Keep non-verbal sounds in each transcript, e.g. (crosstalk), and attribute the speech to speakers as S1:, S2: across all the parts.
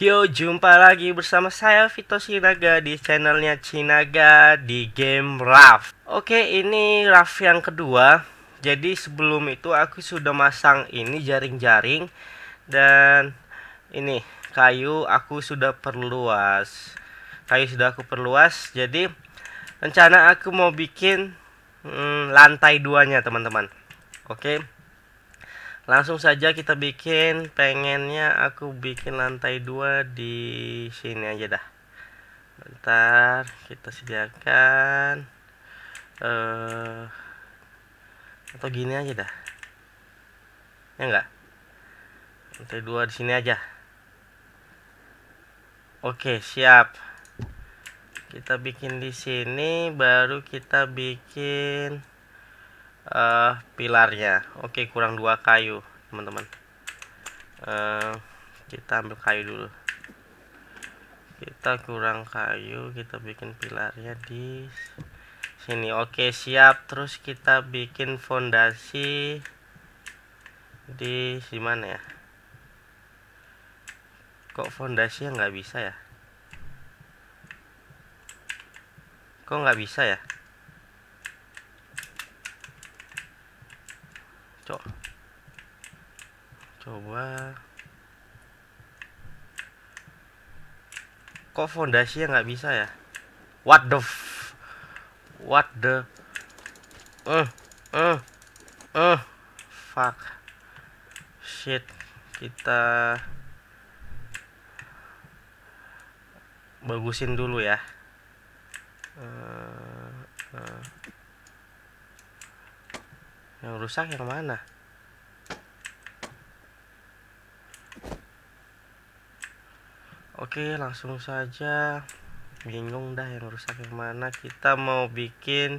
S1: Yo, jumpa lagi bersama saya Vito Sinaga di channelnya Cinaga di game Raf. Oke, ini Raf yang kedua Jadi sebelum itu aku sudah masang ini jaring-jaring Dan ini kayu aku sudah perluas Kayu sudah aku perluas Jadi rencana aku mau bikin hmm, lantai duanya teman-teman Oke langsung saja kita bikin pengennya aku bikin lantai dua di sini aja dah bentar kita sediakan eh atau gini aja dah ya enggak lantai dua di sini aja oke siap kita bikin di sini baru kita bikin uh, pilarnya oke okay, kurang dua kayu teman-teman uh, kita ambil kayu dulu kita kurang kayu kita bikin pilarnya di sini oke okay, siap terus kita bikin fondasi di mana ya kok fondasinya nggak bisa ya kok nggak bisa ya cok coba kok fondasi yang nggak bisa ya what the f what the eh uh, eh eh fuck shit kita bagusin dulu ya uh, uh yang rusak yang mana oke langsung saja bingung dah yang rusak yang mana kita mau bikin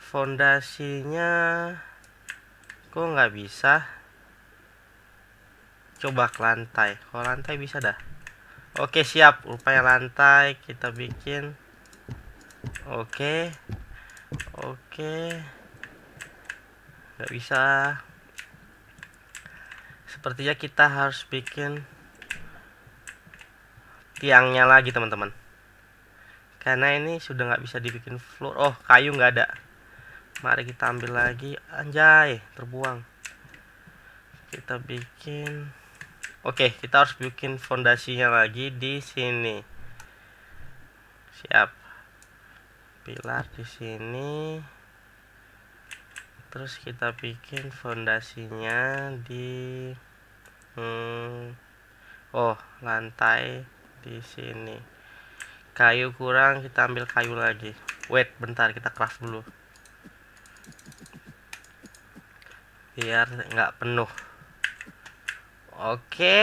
S1: fondasinya kok nggak bisa coba ke lantai kalau lantai bisa dah oke siap upaya lantai kita bikin oke oke nggak bisa sepertinya kita harus bikin tiangnya lagi teman-teman karena ini sudah nggak bisa dibikin floor oh kayu nggak ada mari kita ambil lagi anjay terbuang kita bikin oke okay, kita harus bikin fondasinya lagi di sini siap pilar di sini terus kita bikin fondasinya di hmm, oh lantai di sini kayu kurang kita ambil kayu lagi wait bentar kita craft dulu biar nggak penuh oke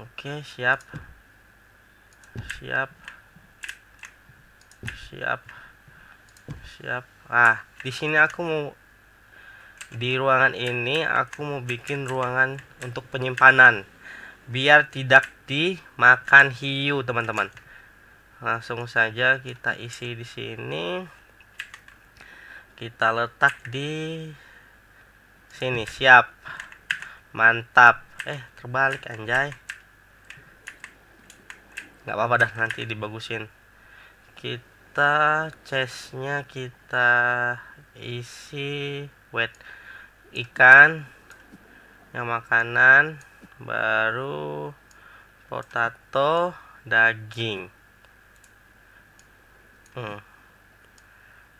S1: oke siap siap siap siap Nah, di sini aku mau di ruangan ini aku mau bikin ruangan untuk penyimpanan biar tidak dimakan hiu teman-teman langsung saja kita isi di sini kita letak di sini siap mantap eh terbalik anjay nggak apa-apa dah nanti dibagusin kita kita chestnya kita isi wet ikan yang makanan baru potato daging hmm.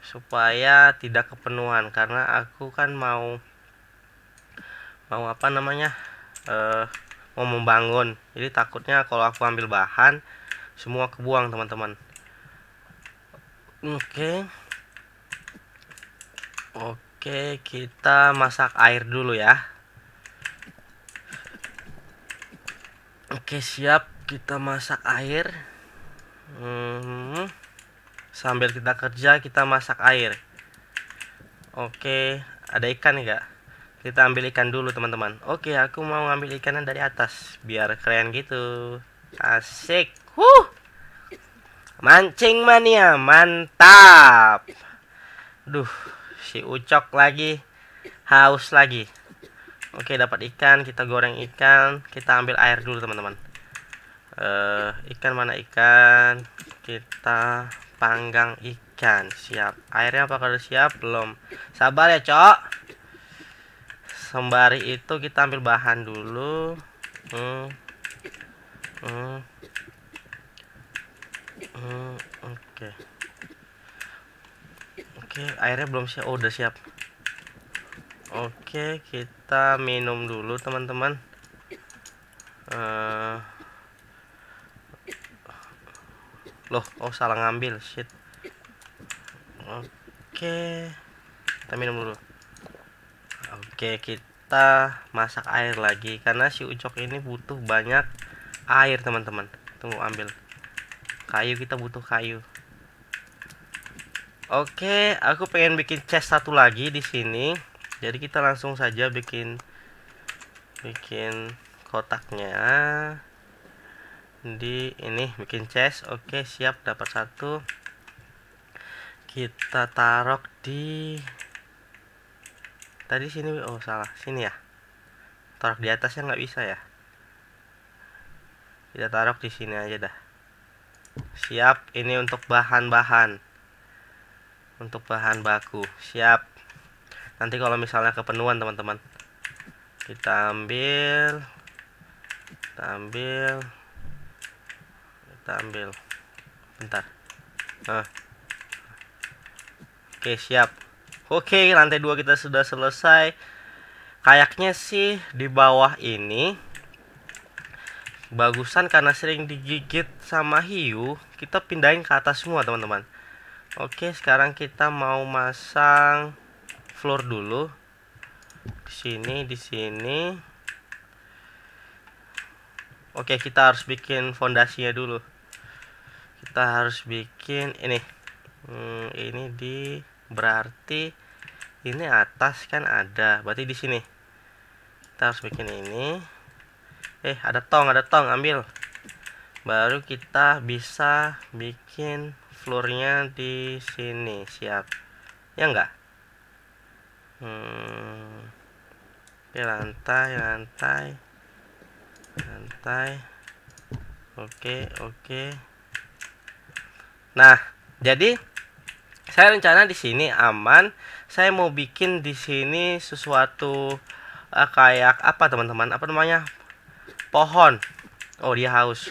S1: supaya tidak kepenuhan karena aku kan mau mau apa namanya eh, mau membangun jadi takutnya kalau aku ambil bahan semua kebuang teman-teman Oke. Oke, kita masak air dulu ya. Oke, siap. Kita masak air. Hmm. Sambil kita kerja, kita masak air. Oke, ada ikan enggak? Kita ambil ikan dulu, teman-teman. Oke, aku mau ngambil ikannya dari atas biar keren gitu. Asik. Huh. Mancing mania, mantap. Duh, si Ucok lagi haus lagi. Oke, dapat ikan, kita goreng ikan, kita ambil air dulu, teman-teman. Uh, ikan mana ikan? Kita panggang ikan. Siap. Airnya apa kalau siap? Belum. Sabar ya, Cok. Sembari itu kita ambil bahan dulu. Hmm. Hmm. Eh, oke oke airnya belum siap oh udah siap oke kita minum dulu teman-teman uh, loh oh salah ngambil shit oke kita minum dulu oke okay, kita masak air lagi karena si ucok ini butuh banyak air teman-teman tunggu ambil kayu kita butuh kayu Oke, aku pengen bikin chest satu lagi di sini. Jadi kita langsung saja bikin bikin kotaknya di ini bikin chest. Oke, siap dapat satu. Kita taruh di tadi sini oh salah sini ya. Taruh di atasnya nggak bisa ya. Kita taruh di sini aja dah siap ini untuk bahan-bahan untuk bahan baku siap nanti kalau misalnya kepenuhan teman-teman kita ambil kita ambil kita ambil bentar nah. oke siap oke lantai dua kita sudah selesai kayaknya sih di bawah ini bagusan karena sering digigit sama hiu kita pindahin ke atas semua teman-teman oke sekarang kita mau masang floor dulu di sini di sini oke kita harus bikin fondasinya dulu kita harus bikin ini hmm, ini di berarti ini atas kan ada berarti di sini kita harus bikin ini eh ada tong ada tong ambil baru kita bisa bikin floornya di sini siap ya enggak hmm. Oke, lantai lantai lantai oke oke nah jadi saya rencana di sini aman saya mau bikin di sini sesuatu uh, kayak apa teman-teman apa namanya pohon oh dia haus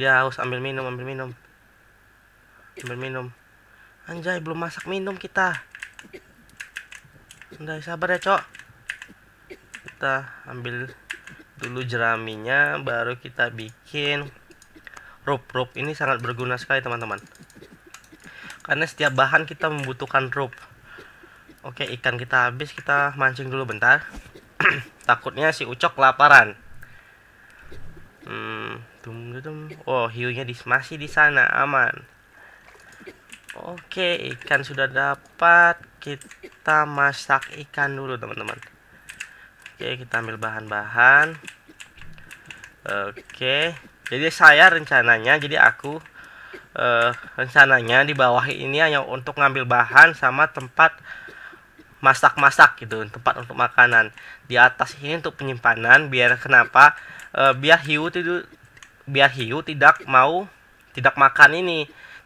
S1: dia ya, harus ambil minum ambil minum ambil minum anjay belum masak minum kita sudah sabar ya cok kita ambil dulu jeraminya baru kita bikin rup rup ini sangat berguna sekali teman-teman karena setiap bahan kita membutuhkan rup oke ikan kita habis kita mancing dulu bentar (clears throat) takutnya si ucok kelaparan hmm, Dum dum. Oh, hiunya di, masih di sana, aman. Oke, ikan sudah dapat. Kita masak ikan dulu, teman-teman. Oke, kita ambil bahan-bahan. Oke. Jadi saya rencananya, jadi aku eh, rencananya di bawah ini hanya untuk ngambil bahan sama tempat masak-masak gitu tempat untuk makanan di atas ini untuk penyimpanan biar kenapa uh, biar hiu itu biar hiu tidak mau tidak makan ini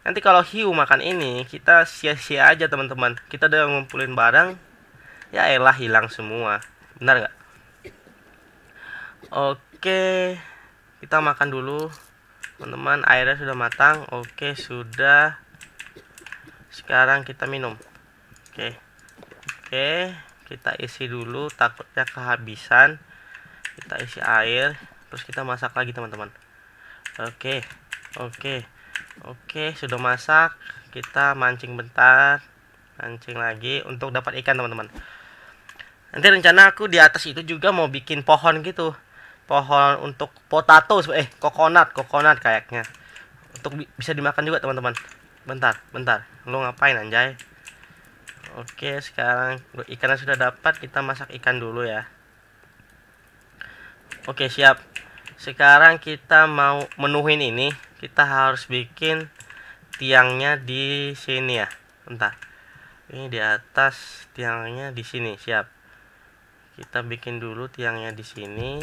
S1: nanti kalau hiu makan ini kita sia-sia aja teman-teman kita udah ngumpulin barang ya elah hilang semua benar nggak oke kita makan dulu teman-teman airnya sudah matang oke sudah sekarang kita minum oke oke kita isi dulu takutnya kehabisan kita isi air terus kita masak lagi teman-teman Oke, oke, oke, sudah masak. Kita mancing bentar, mancing lagi untuk dapat ikan teman-teman. Nanti rencana aku di atas itu juga mau bikin pohon gitu, pohon untuk potato, eh kokonat, kokonat kayaknya. Untuk bi bisa dimakan juga teman-teman. Bentar, bentar. Lu ngapain anjay? Oke, sekarang ikannya sudah dapat, kita masak ikan dulu ya. Oke, siap sekarang kita mau menuhin ini kita harus bikin tiangnya di sini ya entah ini di atas tiangnya di sini siap kita bikin dulu tiangnya di sini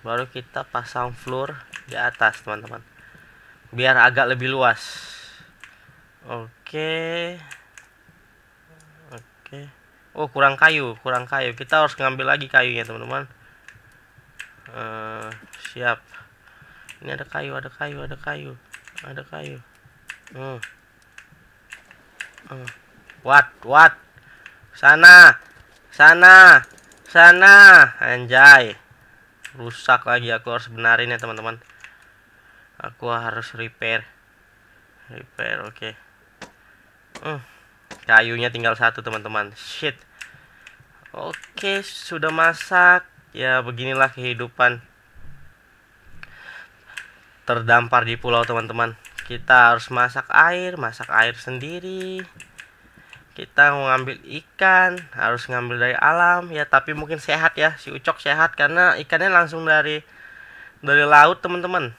S1: baru kita pasang floor di atas teman-teman biar agak lebih luas oke oke oh kurang kayu kurang kayu kita harus ngambil lagi kayunya teman-teman eh, siap ini ada kayu ada kayu ada kayu ada kayu hmm. Hmm. what what sana sana sana anjay rusak lagi aku harus benarin ya teman-teman aku harus repair repair oke okay. hmm. kayunya tinggal satu teman-teman shit oke okay, sudah masak ya beginilah kehidupan terdampar di pulau teman-teman kita harus masak air masak air sendiri kita mau ngambil ikan harus ngambil dari alam ya tapi mungkin sehat ya si ucok sehat karena ikannya langsung dari dari laut teman-teman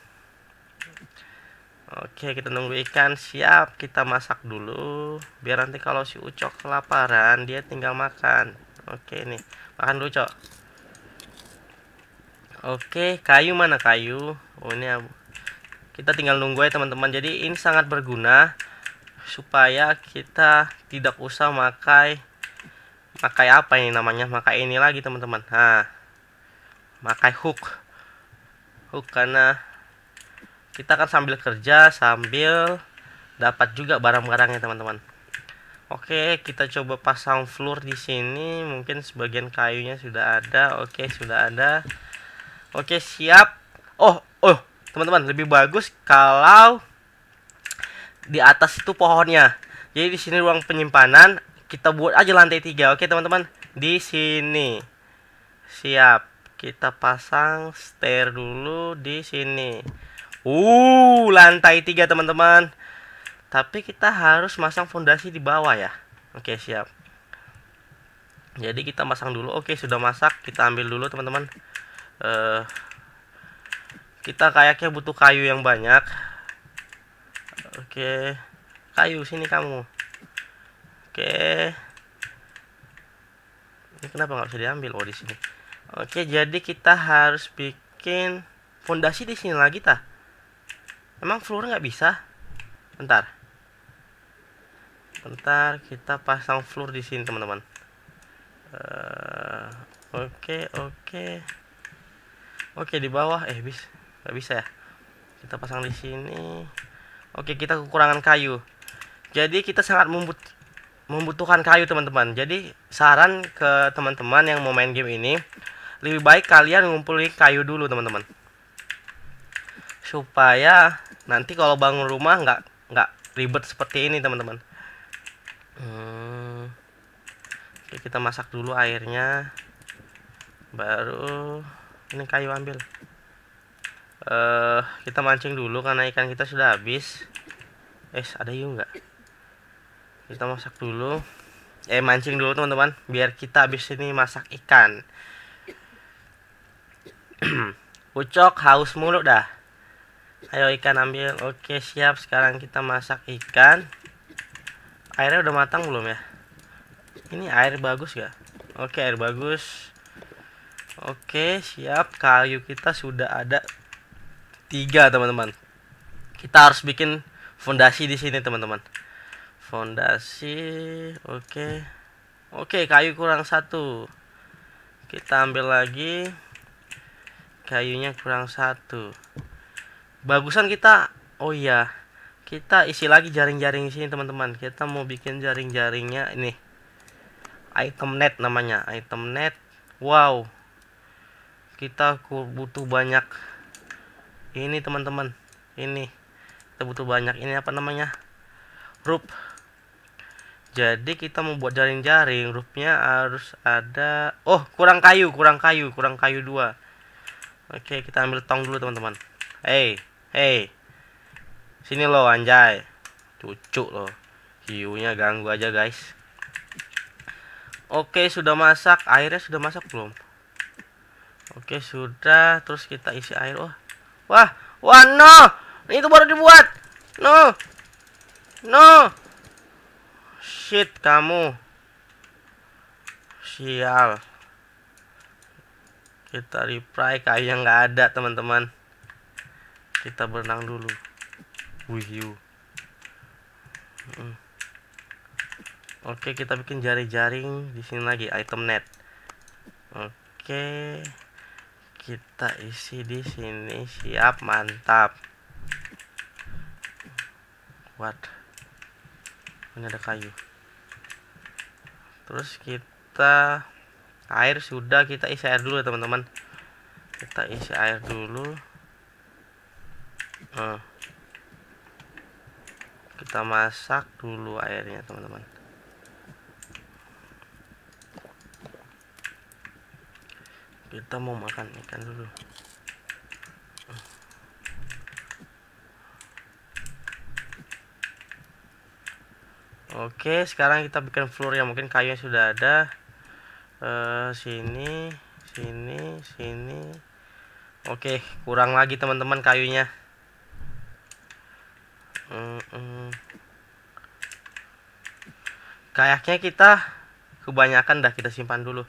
S1: oke kita nunggu ikan siap kita masak dulu biar nanti kalau si ucok kelaparan dia tinggal makan oke nih makan dulu cok oke kayu mana kayu oh ini abu kita tinggal nunggu ya teman-teman jadi ini sangat berguna supaya kita tidak usah makai makai apa ini namanya makai ini lagi teman-teman nah makai hook hook karena kita akan sambil kerja sambil dapat juga barang-barangnya teman-teman oke kita coba pasang floor di sini mungkin sebagian kayunya sudah ada oke sudah ada oke siap oh oh teman-teman lebih bagus kalau di atas itu pohonnya jadi di sini ruang penyimpanan kita buat aja lantai tiga oke teman-teman di sini siap kita pasang stair dulu di sini uh lantai tiga teman-teman tapi kita harus masang fondasi di bawah ya oke siap jadi kita masang dulu oke sudah masak kita ambil dulu teman-teman eh, kita kayaknya butuh kayu yang banyak oke kayu sini kamu oke ini kenapa nggak bisa diambil oh di sini oke jadi kita harus bikin fondasi di sini lagi ta emang floor nggak bisa bentar bentar kita pasang floor di sini teman-teman eh, oke oke oke di bawah eh bis nggak bisa ya kita pasang di sini oke kita kekurangan kayu jadi kita sangat membut membutuhkan kayu teman-teman jadi saran ke teman-teman yang mau main game ini lebih baik kalian ngumpulin kayu dulu teman-teman supaya nanti kalau bangun rumah nggak nggak ribet seperti ini teman-teman hmm. Oke, kita masak dulu airnya baru ini kayu ambil uh, kita mancing dulu karena ikan kita sudah habis eh ada yuk nggak kita masak dulu eh mancing dulu teman-teman biar kita habis ini masak ikan (clears throat) ucok haus mulu dah ayo ikan ambil oke siap sekarang kita masak ikan airnya udah matang belum ya ini air bagus ya oke air bagus oke siap kayu kita sudah ada tiga teman-teman kita harus bikin fondasi di sini teman-teman fondasi oke okay. oke okay, kayu kurang satu kita ambil lagi kayunya kurang satu bagusan kita oh iya kita isi lagi jaring-jaring di sini teman-teman kita mau bikin jaring-jaringnya ini item net namanya item net wow kita butuh banyak ini teman-teman ini kita butuh banyak ini apa namanya Rup. jadi kita membuat jaring-jaring Rupnya harus ada oh kurang kayu kurang kayu kurang kayu dua oke kita ambil tong dulu teman-teman hey hey sini lo anjay cucu lo hiunya ganggu aja guys oke sudah masak airnya sudah masak belum oke sudah terus kita isi air oh Wah, wah no. Itu baru dibuat. No. No. Shit kamu. Sial. Kita reply yang nggak ada, teman-teman. Kita berenang dulu. With you. Hmm. Oke, kita bikin jari-jaring di sini lagi item net. Oke. Okay kita isi di sini siap mantap kuat ini ada kayu terus kita air sudah kita isi air dulu ya teman-teman kita isi air dulu hmm. kita masak dulu airnya teman-teman kita mau makan ikan dulu Oke, sekarang kita bikin floor yang Mungkin kayu sudah ada. Uh, sini, sini, sini. Oke, kurang lagi teman-teman kayunya. Kayaknya kita kebanyakan dah kita simpan dulu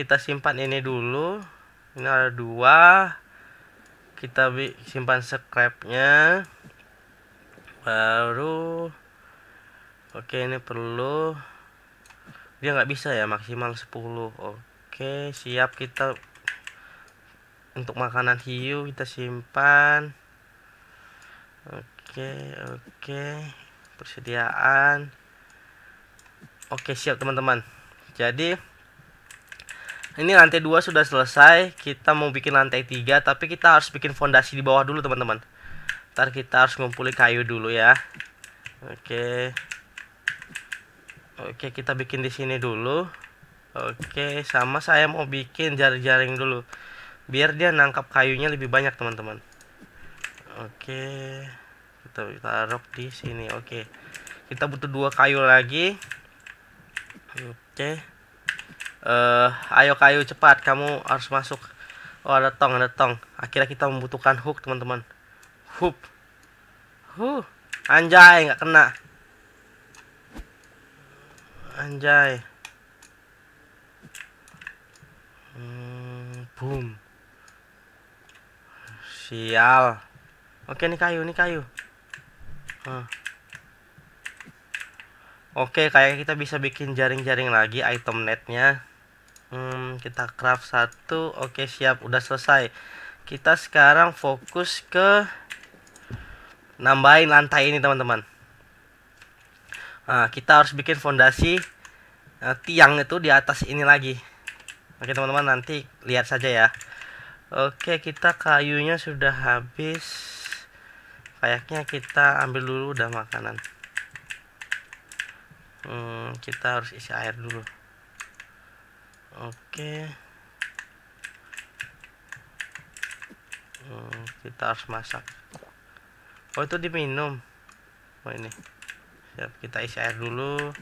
S1: kita simpan ini dulu ini ada dua kita simpan scrapnya baru oke ini perlu dia nggak bisa ya maksimal 10 oke siap kita untuk makanan hiu kita simpan oke oke persediaan oke siap teman-teman jadi ini lantai dua sudah selesai kita mau bikin lantai tiga, tapi kita harus bikin fondasi di bawah dulu teman-teman ntar kita harus ngumpulin kayu dulu ya oke oke kita bikin di sini dulu oke sama saya mau bikin jaring-jaring dulu biar dia nangkap kayunya lebih banyak teman-teman oke kita taruh di sini oke kita butuh dua kayu lagi oke uh, ayo kayu cepat kamu harus masuk oh ada tong ada tong akhirnya kita membutuhkan hook teman-teman hook huh anjay nggak kena anjay hmm, boom sial oke nih kayu nih kayu huh. Oke, kayak kita bisa bikin jaring-jaring lagi item netnya. Hmm, kita craft satu. Oke, siap, udah selesai. Kita sekarang fokus ke nambahin lantai ini, teman-teman. Nah, kita harus bikin fondasi uh, tiang itu di atas ini lagi. Oke, teman-teman, nanti lihat saja ya. Oke, kita kayunya sudah habis. Kayaknya kita ambil dulu udah makanan hmm, kita harus isi air dulu oke hmm, kita harus masak oh itu diminum oh ini siap kita isi air dulu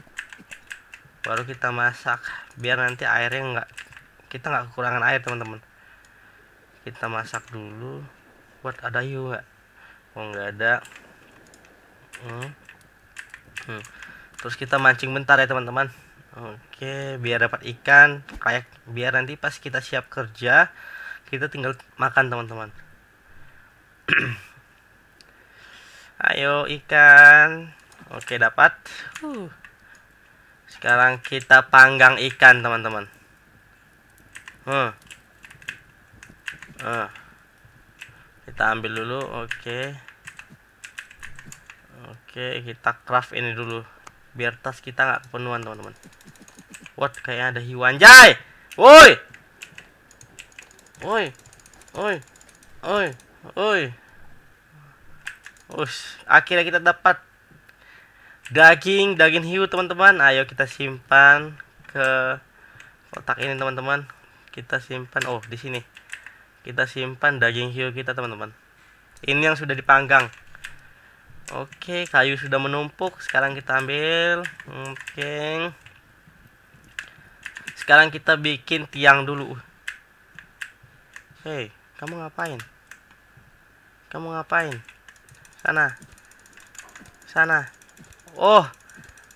S1: baru kita masak biar nanti airnya enggak kita enggak kekurangan air teman-teman kita masak dulu buat ada yuk nggak oh nggak ada hmm. Hmm terus kita mancing bentar ya teman-teman oke biar dapat ikan kayak biar nanti pas kita siap kerja kita tinggal makan teman-teman (clears throat) ayo ikan oke dapat uh. sekarang kita panggang ikan teman-teman Huh, hmm. hmm. uh. kita ambil dulu oke oke kita craft ini dulu biar tas kita nggak kepenuhan teman-teman what kayak ada hiu anjay woi woi woi woi woi Us, akhirnya kita dapat daging daging hiu teman-teman ayo kita simpan ke kotak ini teman-teman kita simpan oh di sini kita simpan daging hiu kita teman-teman ini yang sudah dipanggang Oke, kayu sudah menumpuk. Sekarang kita ambil. Oke. Sekarang kita bikin tiang dulu. Hei, kamu ngapain? Kamu ngapain? Sana. Sana. Oh,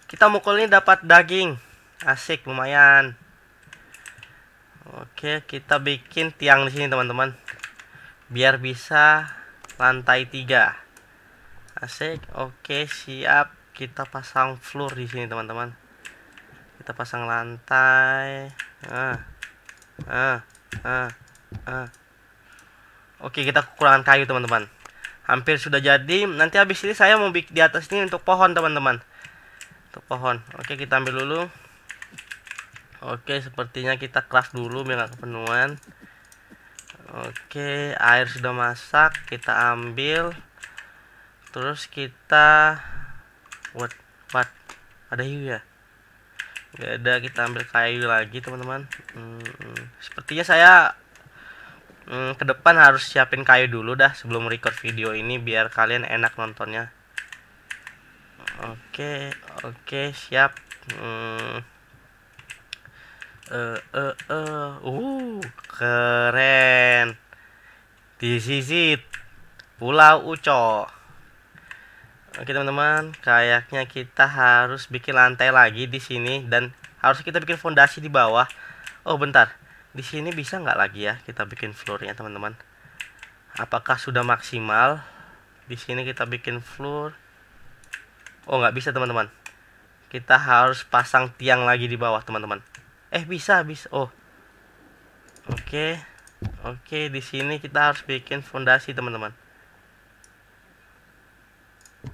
S1: kita mukul ini dapat daging. Asik, lumayan. Oke, kita bikin tiang di sini, teman-teman. Biar bisa lantai 3 asik oke siap kita pasang floor di sini teman-teman kita pasang lantai ah ah ah ah oke kita kekurangan kayu teman-teman hampir sudah jadi nanti habis ini saya mau bikin di atas ini untuk pohon teman-teman untuk pohon oke kita ambil dulu oke sepertinya kita kelas dulu biar gak kepenuhan oke air sudah masak kita ambil terus kita buat what ada hiu ya nggak ada kita ambil kayu lagi teman-teman hmm, sepertinya saya hmm, ke depan harus siapin kayu dulu dah sebelum record video ini biar kalian enak nontonnya oke okay, oke okay, siap mm. eh eh eh uh, keren. di sisi Pulau Uco. Oke teman-teman, kayaknya kita harus bikin lantai lagi di sini dan harus kita bikin fondasi di bawah. Oh bentar, di sini bisa nggak lagi ya kita bikin floornya teman-teman? Apakah sudah maksimal? Di sini kita bikin floor. Oh nggak bisa teman-teman. Kita harus pasang tiang lagi di bawah teman-teman. Eh bisa bisa. Oh oke okay. oke okay, di sini kita harus bikin fondasi teman-teman.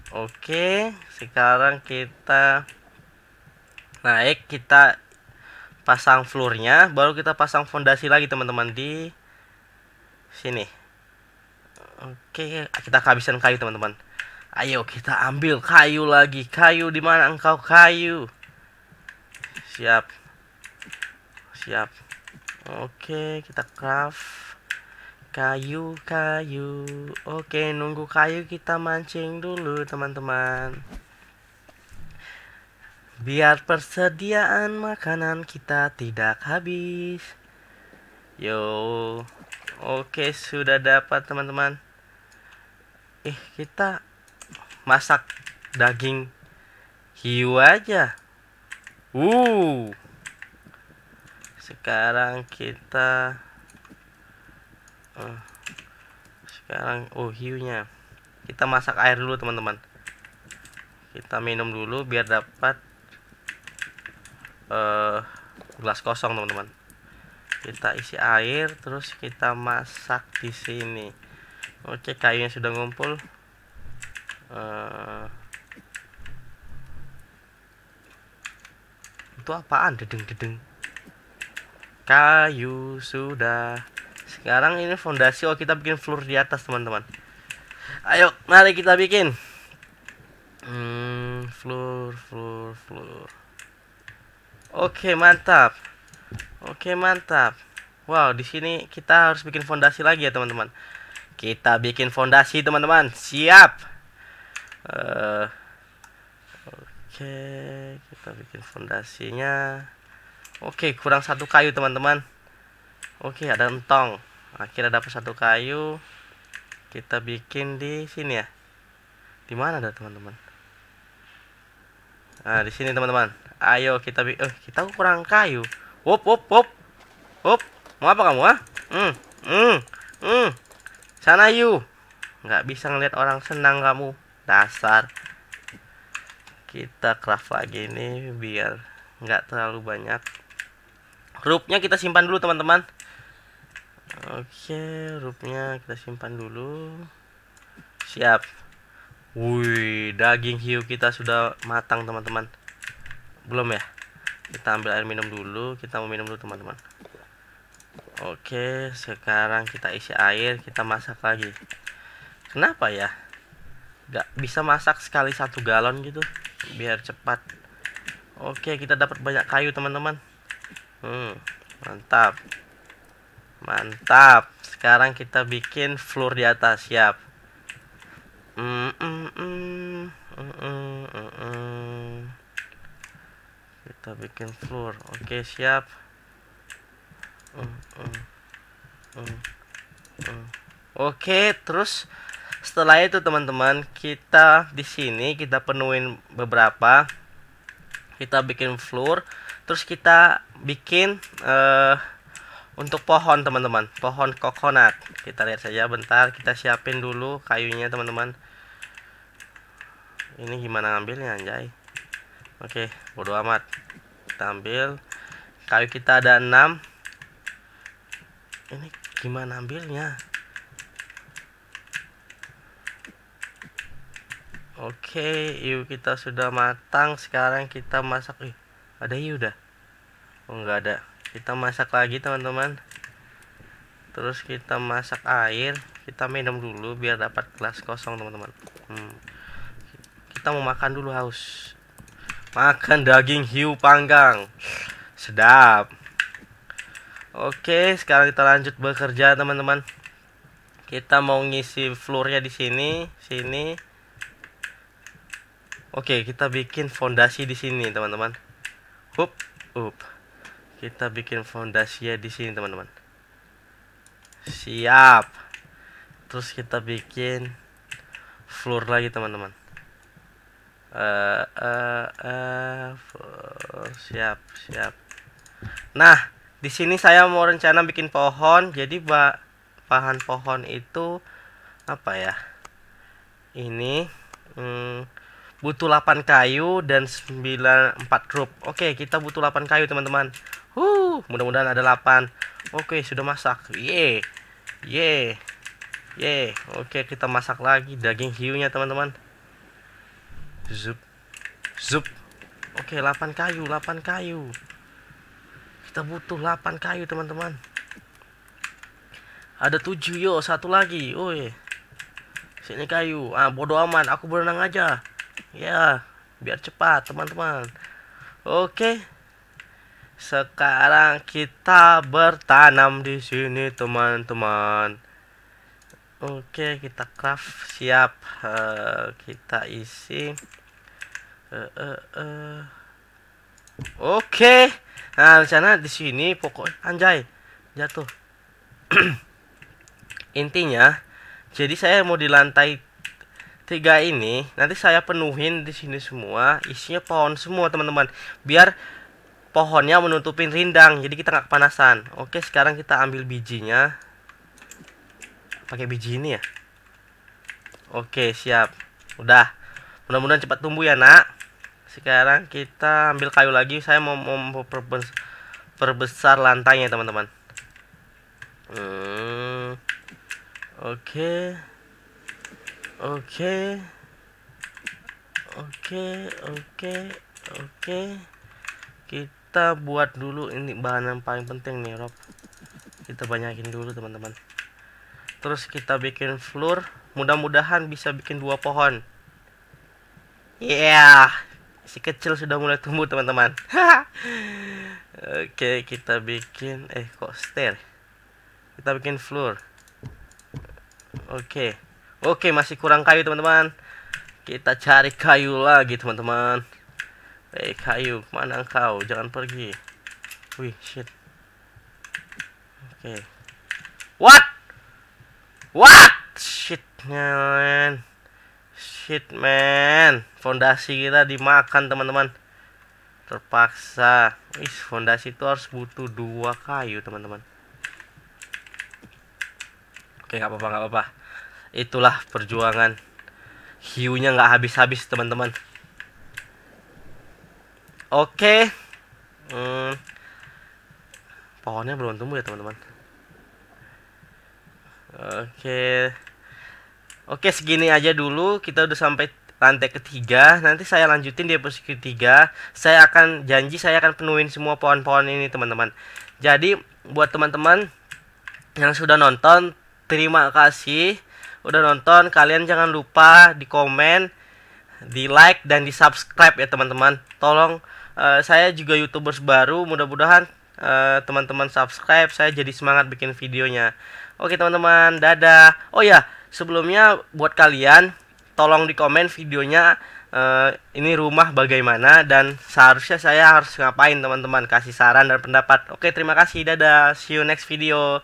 S1: Oke, sekarang kita naik, kita pasang floornya, baru kita pasang fondasi lagi teman-teman di sini. Oke, kita kehabisan kayu teman-teman. Ayo kita ambil kayu lagi, kayu di mana engkau kayu? Siap, siap. Oke, kita craft kayu kayu oke nunggu kayu kita mancing dulu teman-teman biar persediaan makanan kita tidak habis yo oke sudah dapat teman-teman eh kita masak daging hiu aja uh sekarang kita sekarang oh hiunya kita masak air dulu teman-teman kita minum dulu biar dapat uh, gelas kosong teman-teman kita isi air terus kita masak di sini oke kayunya sudah ngumpul uh, itu apaan dedeng dedeng kayu sudah sekarang ini fondasi oh kita bikin floor di atas teman-teman. Ayo, mari kita bikin. Hmm, floor, floor, floor. Oke, mantap. Oke, mantap. Wow, di sini kita harus bikin fondasi lagi ya, teman-teman. Kita bikin fondasi, teman-teman. Siap. Uh, Oke, kita bikin fondasinya. Oke, kurang satu kayu, teman-teman oke ada entong akhirnya dapat satu kayu kita bikin di sini ya di mana ada teman-teman nah di sini teman-teman ayo kita bikin. eh kita kurang kayu wop wop wop wop mau apa kamu ah hmm hmm hmm sana yuk nggak bisa ngeliat orang senang kamu dasar kita craft lagi ini biar nggak terlalu banyak rupnya kita simpan dulu teman-teman oke rupnya kita simpan dulu siap wih daging hiu kita sudah matang teman-teman belum ya kita ambil air minum dulu kita mau minum dulu teman-teman oke sekarang kita isi air kita masak lagi kenapa ya Gak bisa masak sekali satu galon gitu biar cepat oke kita dapat banyak kayu teman-teman hmm, mantap mantap sekarang kita bikin floor di atas siap mm -mm -mm. Mm -mm, mm. kita bikin floor oke siap mm, mm -mm. Mm oke terus setelah itu teman-teman kita di sini kita penuhin beberapa kita bikin floor terus kita bikin uh, untuk pohon teman-teman pohon coconut kita lihat saja bentar kita siapin dulu kayunya teman-teman ini gimana ngambilnya anjay oke bodo amat kita ambil kayu kita ada 6 ini gimana ambilnya oke yuk kita sudah matang sekarang kita masak ih ada yuk udah? oh enggak ada kita masak lagi teman-teman terus kita masak air kita minum dulu biar dapat gelas kosong teman-teman hmm. kita mau makan dulu haus makan daging hiu panggang sedap oke sekarang kita lanjut bekerja teman-teman kita mau ngisi floornya di sini sini oke kita bikin fondasi di sini teman-teman hup hup kita bikin fondasi ya di sini teman-teman siap terus kita bikin floor lagi teman-teman uh, uh, uh, siap siap nah di sini saya mau rencana bikin pohon jadi bahan pohon itu apa ya ini hmm, butuh 8 kayu dan 94 rope oke kita butuh 8 kayu teman-teman Huh, mudah-mudahan ada 8. Oke, sudah masak. Ye. Ye. Ye. Oke, kita masak lagi daging hiunya, teman-teman. Zup. Zup. Oke, 8 kayu, 8 kayu. Kita butuh 8 kayu, teman-teman. Ada 7 yo, satu lagi. Oi. Sini kayu. Ah, bodoh aman, aku berenang aja. Ya, biar cepat, teman-teman. Oke. Sekarang kita bertanam di sini teman-teman. Oke, kita craft siap. Uh, kita isi. Uh, uh, uh. Oke. Nah, rencana di sini pokok anjay jatuh. (clears throat) Intinya, jadi saya mau di lantai tiga ini nanti saya penuhin di sini semua isinya pohon semua teman-teman biar pohonnya menutupin rindang jadi kita nggak kepanasan oke sekarang kita ambil bijinya pakai biji ini ya oke siap udah mudah-mudahan cepat tumbuh ya nak sekarang kita ambil kayu lagi saya mau perbesar lantainya teman-teman hmm, oke oke Oke, oke, oke. Kita kita buat dulu ini bahan yang paling penting nih Rob kita banyakin dulu teman-teman terus kita bikin floor mudah-mudahan bisa bikin dua pohon yeah si kecil sudah mulai tumbuh teman-teman (laughs) oke okay, kita bikin eh kok stair kita bikin floor oke okay. oke okay, masih kurang kayu teman-teman kita cari kayu lagi teman-teman hey, eh, kayu, mana engkau? Jangan pergi. Wih, shit. Oke. Okay. What? What? Shit, man. Shit, man. Fondasi kita dimakan, teman-teman. Terpaksa. Wih, fondasi itu harus butuh dua kayu, teman-teman. Oke, okay, nggak apa-apa, nggak apa-apa. Itulah perjuangan. Hiunya nggak habis-habis, teman-teman. Oke. Hmm. Pohonnya belum tumbuh ya, teman-teman. Oke. Oke, segini aja dulu. Kita udah sampai lantai ketiga. Nanti saya lanjutin di episode ketiga. Saya akan janji saya akan penuhin semua pohon-pohon ini, teman-teman. Jadi, buat teman-teman yang sudah nonton, terima kasih udah nonton. Kalian jangan lupa di komen, di like dan di subscribe ya, teman-teman. Tolong Eh, saya juga youtubers baru mudah-mudahan teman eh, teman-teman subscribe saya jadi semangat bikin videonya oke teman-teman dadah oh ya sebelumnya buat kalian tolong di komen videonya uh, ini rumah bagaimana dan seharusnya saya harus ngapain teman-teman kasih saran dan pendapat oke terima kasih dadah see you next video